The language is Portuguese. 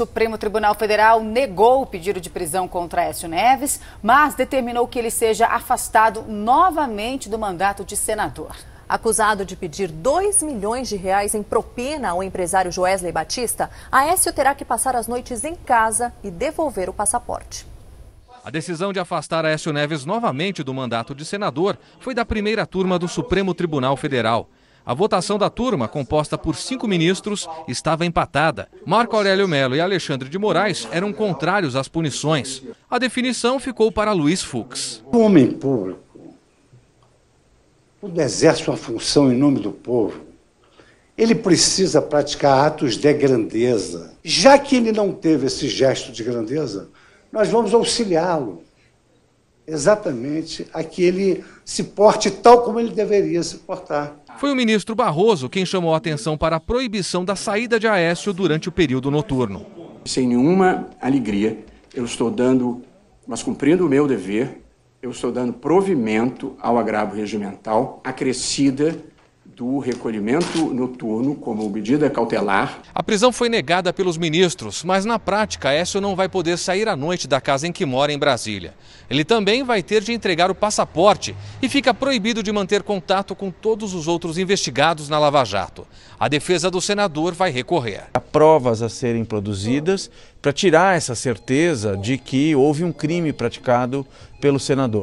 Supremo Tribunal Federal negou o pedido de prisão contra Écio Neves, mas determinou que ele seja afastado novamente do mandato de senador. Acusado de pedir 2 milhões de reais em propina ao empresário Joesley Batista, Aécio terá que passar as noites em casa e devolver o passaporte. A decisão de afastar Aécio Neves novamente do mandato de senador foi da primeira turma do Supremo Tribunal Federal. A votação da turma, composta por cinco ministros, estava empatada. Marco Aurélio Melo e Alexandre de Moraes eram contrários às punições. A definição ficou para Luiz Fux. O homem público, quando exerce é uma função em nome do povo, ele precisa praticar atos de grandeza. Já que ele não teve esse gesto de grandeza, nós vamos auxiliá-lo exatamente a que ele se porte tal como ele deveria se portar. Foi o ministro Barroso quem chamou a atenção para a proibição da saída de Aécio durante o período noturno. Sem nenhuma alegria, eu estou dando, mas cumprindo o meu dever, eu estou dando provimento ao agravo regimental acrescida do recolhimento noturno como medida cautelar. A prisão foi negada pelos ministros, mas na prática Écio não vai poder sair à noite da casa em que mora em Brasília. Ele também vai ter de entregar o passaporte e fica proibido de manter contato com todos os outros investigados na Lava Jato. A defesa do senador vai recorrer. Há provas a serem produzidas para tirar essa certeza de que houve um crime praticado pelo senador.